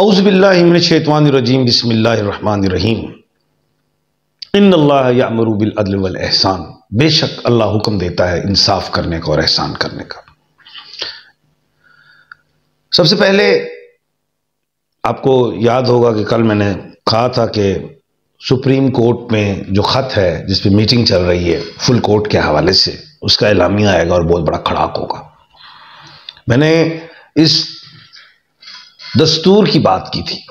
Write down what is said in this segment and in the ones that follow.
अउज़बिल्लाशैतवानरजीम बसमीम इन अल्लाहमरूबिलदल बेशक अल्लाह हुक्म देता है इंसाफ करने का और एहसान करने का सबसे पहले आपको याद होगा कि कल मैंने कहा था कि सुप्रीम कोर्ट में जो ख़त है जिस पे मीटिंग चल रही है फुल कोर्ट के हवाले से उसका एलामिया आएगा और बहुत बड़ा खड़ाक होगा मैंने इस दस्तूर की बात की थी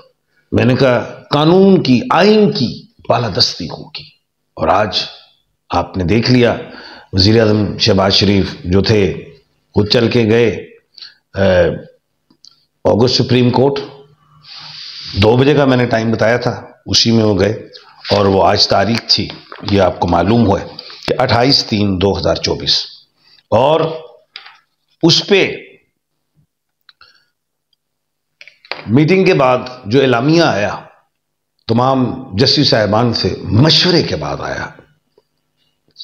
मैंने कहा कानून की आइन की बालादस्ती होगी और आज आपने देख लिया वजीर अजम शहबाज शरीफ जो थे वो चल के गए ऑगस्ट सुप्रीम कोर्ट दो बजे का मैंने टाइम बताया था उसी में वो गए और वो आज तारीख थी ये आपको मालूम हुआ कि 28 तीन 2024 और उस पर मीटिंग के बाद जो एलामिया आया तमाम जस्टिस साहिबान से मशवरे के बाद आया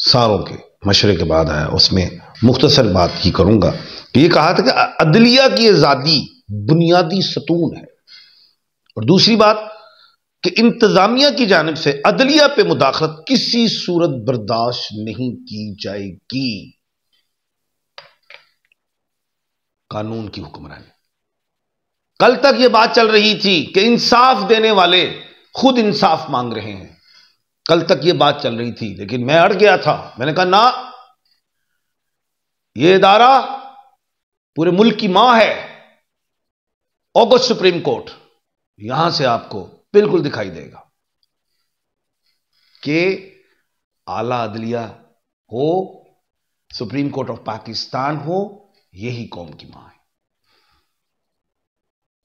सारों के मशवरे के बाद आया उसमें मुख्तसर बात की करूंगा कि ये कहा था कि अदलिया की आज़ादी बुनियादी सतून है और दूसरी बात कि इंतज़ामिया की जानब से अदलिया पे मुदाखलत किसी सूरत बर्दाश्त नहीं की जाएगी कानून की हुक्मरानी कल तक यह बात चल रही थी कि इंसाफ देने वाले खुद इंसाफ मांग रहे हैं कल तक यह बात चल रही थी लेकिन मैं अड़ गया था मैंने कहा ना यह इदारा पूरे मुल्क की मां है ऑगस्ट सुप्रीम कोर्ट यहां से आपको बिल्कुल दिखाई देगा कि आला अदलिया हो सुप्रीम कोर्ट ऑफ पाकिस्तान हो यही कौम की मां है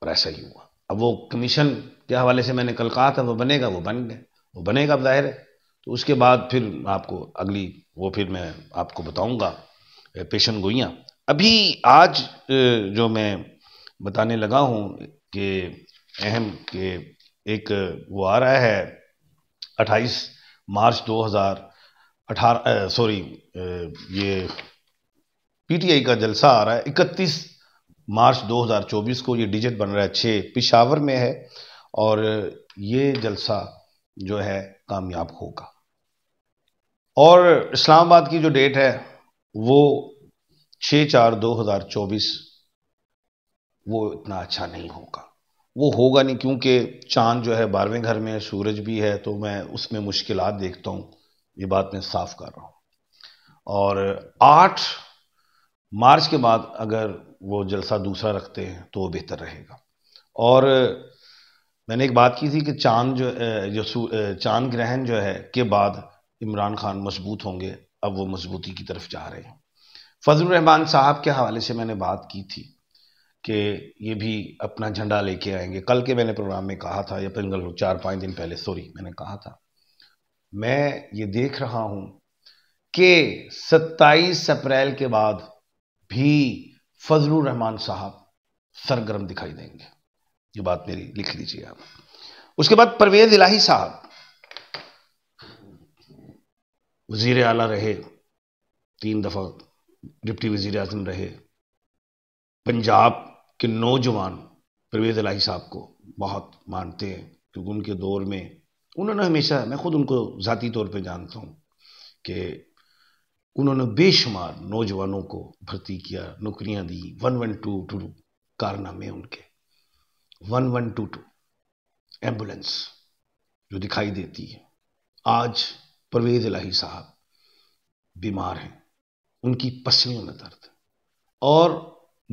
और ऐसा ही हुआ अब वो कमीशन के हवाले से मैंने कल कहा था वो बनेगा वो बन गए वो बनेगा अब जाहिर है तो उसके बाद फिर आपको अगली वो फिर मैं आपको बताऊंगा पेशन गोइयाँ अभी आज जो मैं बताने लगा हूँ कि अहम के एक वो आ रहा है 28 मार्च 2018 सॉरी ये पीटीआई का जलसा आ रहा है मार्च 2024 को ये डिजिट बन रहा है छः पिशावर में है और ये जलसा जो है कामयाब होगा और इस्लामाबाद की जो डेट है वो छः चार दो हज़ार चौबीस वो इतना अच्छा नहीं होगा वो होगा नहीं क्योंकि चांद जो है बारहवें घर में सूरज भी है तो मैं उसमें मुश्किलात देखता हूँ ये बात मैं साफ कर रहा हूँ और आठ मार्च के बाद अगर वो जलसा दूसरा रखते हैं तो बेहतर रहेगा और मैंने एक बात की थी कि चांद जो जो चांद ग्रहण जो है के बाद इमरान खान मजबूत होंगे अब वो मजबूती की तरफ जा रहे हैं फजल रहमान साहब के हवाले से मैंने बात की थी कि ये भी अपना झंडा लेके आएंगे कल के मैंने प्रोग्राम में कहा था या पिंगल चार पाँच दिन पहले सॉरी मैंने कहा था मैं ये देख रहा हूँ कि 27 अप्रैल के बाद भी फजलुर रहमान साहब सरगर्म दिखाई देंगे ये बात मेरी लिख लीजिए आप उसके बाद परवेज इलाही साहब वजीर आला रहे तीन दफ़ा डिप्टी वजीर अजम रहे पंजाब के नौजवान परवेज इलाही साहब को बहुत मानते हैं क्योंकि उनके दौर में उन्होंने हमेशा मैं खुद उनको ज़ाती तौर पे जानता हूँ कि उन्होंने बेशुमार नौजवानों को भर्ती किया नौकरियां दी वन वन टू टू कारनामे उनके one one two two ambulance जो दिखाई देती है आज परवेज इलाही साहब बीमार हैं उनकी पसलियों में दर्द और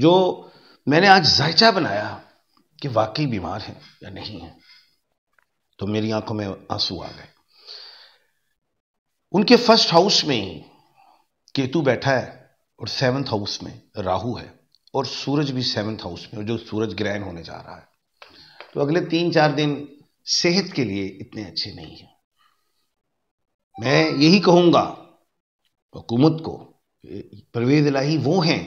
जो मैंने आज जायचा बनाया कि वाकई बीमार हैं या नहीं है तो मेरी आंखों में आंसू आ गए उनके फर्स्ट हाउस में ही केतु बैठा है और सेवंथ हाउस में राहु है और सूरज भी सेवंथ हाउस में जो सूरज ग्रहण होने जा रहा है तो अगले तीन चार दिन सेहत के लिए इतने अच्छे नहीं है मैं यही कहूंगा हुकूमत को परवेज लाही वो हैं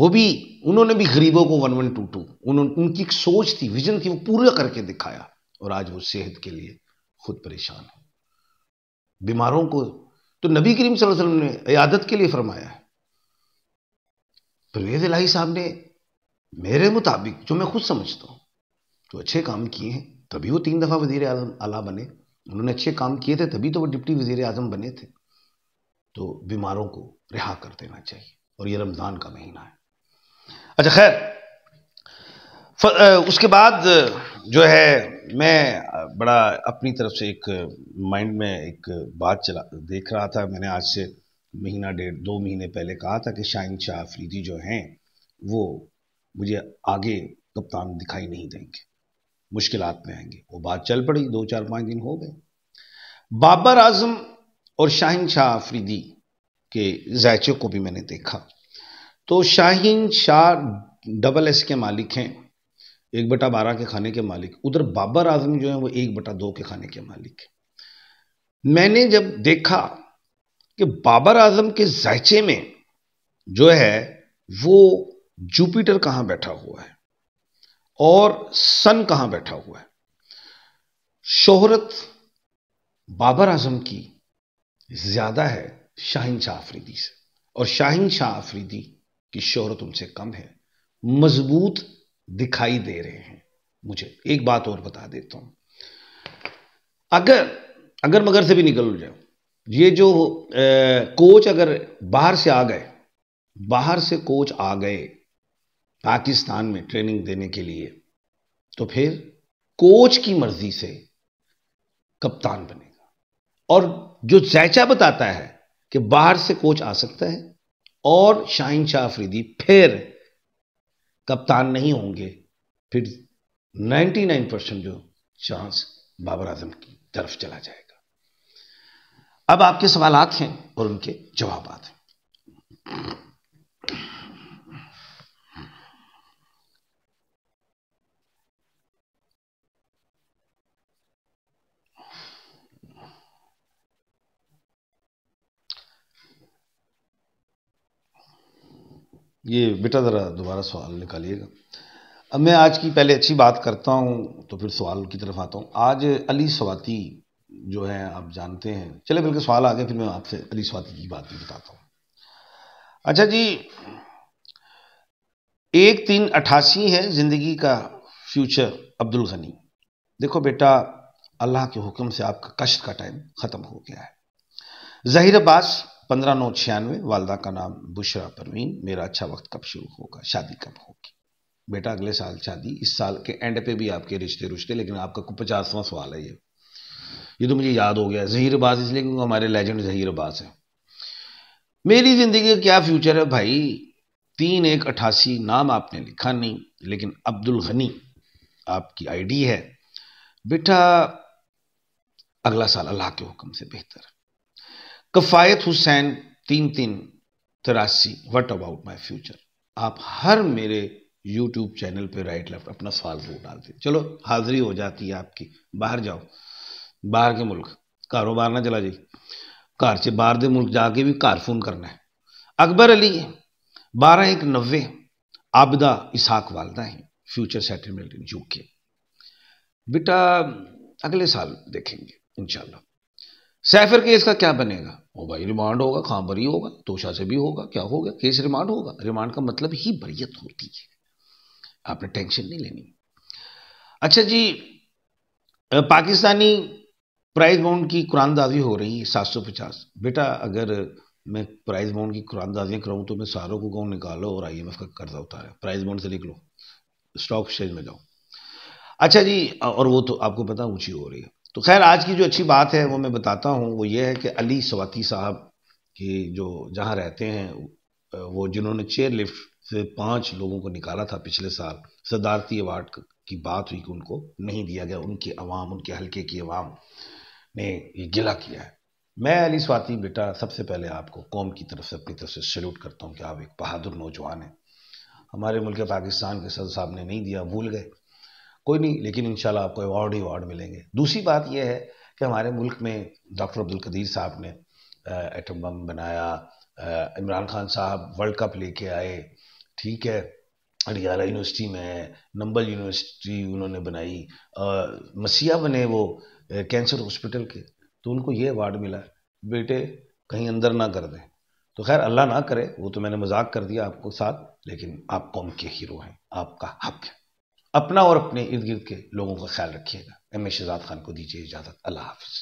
वो भी उन्होंने भी गरीबों को वन वन टू टू उन्होंने उनकी एक सोच थी विजन थी वो पूरा करके दिखाया और आज वो सेहत के लिए खुद परेशान है बीमारों को तो नबी करीम वसल्लम ने अयादत के लिए फरमाया परवेज तो इलाही साहब ने मेरे मुताबिक जो मैं खुद समझता हूँ जो अच्छे काम किए हैं तभी वो तीन दफ़ा वजीर आला बने उन्होंने अच्छे काम किए थे तभी तो वो डिप्टी वजीर आजम बने थे तो बीमारों को रिहा कर देना चाहिए और ये रमज़ान का महीना है अच्छा खैर उसके बाद जो है मैं बड़ा अपनी तरफ से एक माइंड में एक बात चला देख रहा था मैंने आज से महीना डेढ़ दो महीने पहले कहा था कि शाहिन शाह अफरीदी जो हैं वो मुझे आगे कप्तान दिखाई नहीं देंगे मुश्किल में आएंगे वो बात चल पड़ी दो चार पाँच दिन हो गए बाबर आजम और शाहिन शाह अफरीदी के जायचे को भी मैंने देखा तो शाहिन शाह डबल एस के मालिक हैं एक बटा बारह के खाने के मालिक उधर बाबर आजम जो है वो एक बटा दो के खाने के मालिक मैंने जब देखा कि बाबर आजम के जायचे में जो है वो जुपिटर कहां बैठा हुआ है और सन कहां बैठा हुआ है शोहरत बाबर आजम की ज्यादा है शाहिन शाह आफरीदी से और शाहिन शाह आफरीदी की शोहरत उनसे कम है मजबूत दिखाई दे रहे हैं मुझे एक बात और बता देता हूं अगर अगर मगर से भी निकल जाओ ये जो ए, कोच अगर बाहर से आ गए बाहर से कोच आ गए पाकिस्तान में ट्रेनिंग देने के लिए तो फिर कोच की मर्जी से कप्तान बनेगा और जो जैचा बताता है कि बाहर से कोच आ सकता है और शाहिन शाह अफरीदी फिर कप्तान नहीं होंगे फिर 99 परसेंट जो चांस बाबर आजम की तरफ चला जाएगा अब आपके सवाल हैं और उनके जवाब हैं ये बेटा ज़रा दोबारा सवाल निकालिएगा अब मैं आज की पहले अच्छी बात करता हूँ तो फिर सवाल की तरफ आता हूँ आज अली स्वाति जो है आप जानते हैं चले बल्कि सवाल आ गए फिर मैं आपसे अली स्वाति की बात भी बताता हूँ अच्छा जी एक तीन अट्ठासी है ज़िंदगी का फ्यूचर अब्दुल गनी देखो बेटा अल्लाह के हुक्म से आपका कष्ट का टाइम ख़त्म हो गया है जहिर अब्बास पंद्रह नौ छियानवे वालदा का नाम बुशरा परवीन मेरा अच्छा वक्त कब शुरू होगा शादी कब होगी बेटा अगले साल शादी इस साल के एंड पे भी आपके रिश्ते रुश्ते लेकिन आपका पचासवां सवाल है ये ये तो मुझे याद हो गया जहीर अब्बास इसलिए क्योंकि हमारे लेजेंड जहीर अब्बास है मेरी ज़िंदगी का क्या फ्यूचर है भाई तीन एक अट्ठासी नाम आपने लिखा नहीं लेकिन अब्दुल गनी आपकी आईडी है बेटा अगला साल अल्लाह के हुक्म से बेहतर कफायत हुसैन तीन तीन तिरासी वट अबाउट माई फ्यूचर आप हर मेरे यूट्यूब चैनल पे राइट लेफ्ट अपना सवाल जरूर डालते चलो हाजिरी हो जाती है आपकी बाहर जाओ बाहर के मुल्क कारोबार ना चला जाइए घर से बाहर के मुल्क जाके भी घर फोन करना है अकबर अली बारह एक नब्बे आबदा इसहाक वालदा है फ्यूचर सेटलमेंट इन यूके बेटा अगले साल देखेंगे इंशाल्लाह सैफर केस का क्या बनेगा वो भाई रिमांड होगा खामबरी होगा तोशा से भी होगा क्या होगा केस रिमांड होगा रिमांड का मतलब ही बरियत होती है आपने टेंशन नहीं लेनी अच्छा जी पाकिस्तानी प्राइज बाउंड की कुरानदाजी हो रही है सात सौ पचास बेटा अगर मैं प्राइज बाउंड की कुरानदाजियाँ कराऊँ तो मैं सारों को कहूँ निकालो और आई एम एफ का कर्जा उतारा प्राइज बाउंड से निकलो स्टॉक एक्सचेंज में जाओ अच्छा जी और वो तो आपको पता ऊँची हो रही है तो खैर आज की जो अच्छी बात है वो मैं बताता हूँ वो ये है कि अली सवाती साहब की जो जहाँ रहते हैं वो जिन्होंने चेयर लिफ्ट से पांच लोगों को निकाला था पिछले साल सदारती अवार्ड की बात हुई कि उनको नहीं दिया गया उनकी आवाम उनके हल्के की अवाम ने ये गिला किया है मैं अली स्वाति बेटा सबसे पहले आपको कौम की तरफ से अपनी तरफ से सल्यूट करता हूँ कि आप एक बहादुर नौजवान हैं हमारे मुल्क पाकिस्तान के सदर साहब ने नहीं दिया भूल गए कोई नहीं लेकिन इन आपको अवार्ड ही अवार्ड मिलेंगे दूसरी बात यह है कि हमारे मुल्क में डॉक्टर अब्दुल कदीर साहब ने एटम बम बनाया इमरान खान साहब वर्ल्ड कप लेके आए ठीक है हरियाणा यूनिवर्सिटी में नंबल यूनिवर्सिटी उन्होंने बनाई मसीहा बने वो कैंसर हॉस्पिटल के तो उनको ये अवार्ड मिला बेटे कहीं अंदर ना कर दें तो खैर अल्लाह ना करे वो तो मैंने मजाक कर दिया आपको साथ लेकिन आप कौम के हीरो हैं आपका हक है अपना और अपने इर्द गिर्द के लोगों का ख्याल रखिएगा एम ए शहजाद खान को दीजिए इजाज़त अल्लाह हाफिज़